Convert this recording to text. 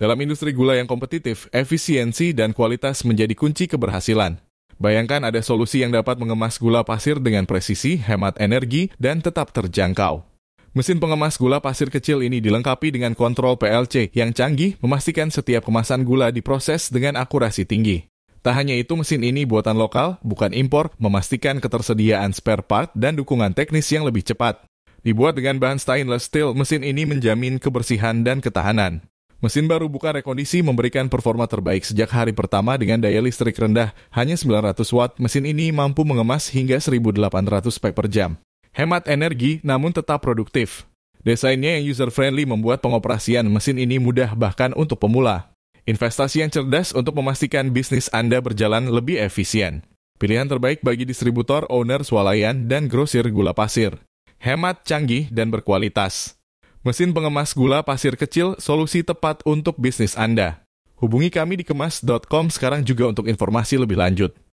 Dalam industri gula yang kompetitif, efisiensi dan kualitas menjadi kunci keberhasilan. Bayangkan ada solusi yang dapat mengemas gula pasir dengan presisi, hemat energi, dan tetap terjangkau. Mesin pengemas gula pasir kecil ini dilengkapi dengan kontrol PLC yang canggih memastikan setiap kemasan gula diproses dengan akurasi tinggi. Tak hanya itu, mesin ini buatan lokal, bukan impor, memastikan ketersediaan spare part dan dukungan teknis yang lebih cepat. Dibuat dengan bahan stainless steel, mesin ini menjamin kebersihan dan ketahanan. Mesin baru buka rekondisi memberikan performa terbaik sejak hari pertama dengan daya listrik rendah. Hanya 900 watt, mesin ini mampu mengemas hingga 1800 spek per jam. Hemat energi namun tetap produktif. Desainnya yang user-friendly membuat pengoperasian mesin ini mudah bahkan untuk pemula. Investasi yang cerdas untuk memastikan bisnis Anda berjalan lebih efisien. Pilihan terbaik bagi distributor, owner, swalayan, dan grosir gula pasir. Hemat, canggih, dan berkualitas. Mesin pengemas gula pasir kecil, solusi tepat untuk bisnis Anda. Hubungi kami di kemas.com sekarang juga untuk informasi lebih lanjut.